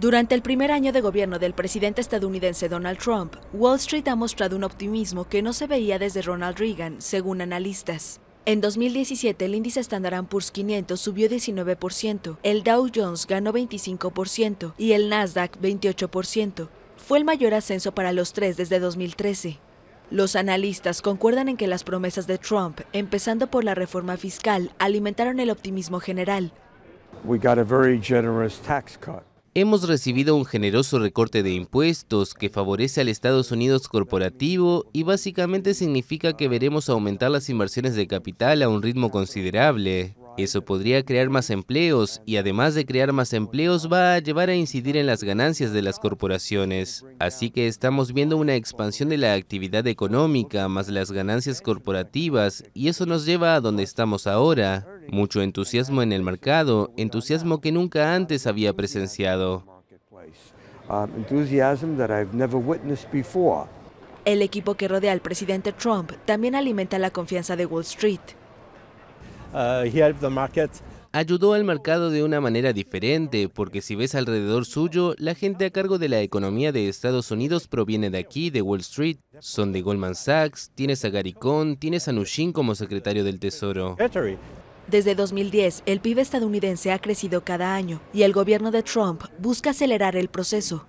Durante el primer año de gobierno del presidente estadounidense Donald Trump, Wall Street ha mostrado un optimismo que no se veía desde Ronald Reagan, según analistas. En 2017 el índice Standard Poor's 500 subió 19%, el Dow Jones ganó 25% y el Nasdaq 28%. Fue el mayor ascenso para los tres desde 2013. Los analistas concuerdan en que las promesas de Trump, empezando por la reforma fiscal, alimentaron el optimismo general. We got a very generous tax cut. Hemos recibido un generoso recorte de impuestos que favorece al Estados Unidos corporativo y básicamente significa que veremos aumentar las inversiones de capital a un ritmo considerable. Eso podría crear más empleos y además de crear más empleos va a llevar a incidir en las ganancias de las corporaciones. Así que estamos viendo una expansión de la actividad económica más las ganancias corporativas y eso nos lleva a donde estamos ahora. Mucho entusiasmo en el mercado, entusiasmo que nunca antes había presenciado. Um, el equipo que rodea al presidente Trump también alimenta la confianza de Wall Street. Uh, Ayudó al mercado de una manera diferente, porque si ves alrededor suyo, la gente a cargo de la economía de Estados Unidos proviene de aquí, de Wall Street. Son de Goldman Sachs, tienes a Gary Cohn, tienes a Nushin como secretario del Tesoro. Desde 2010, el PIB estadounidense ha crecido cada año y el gobierno de Trump busca acelerar el proceso.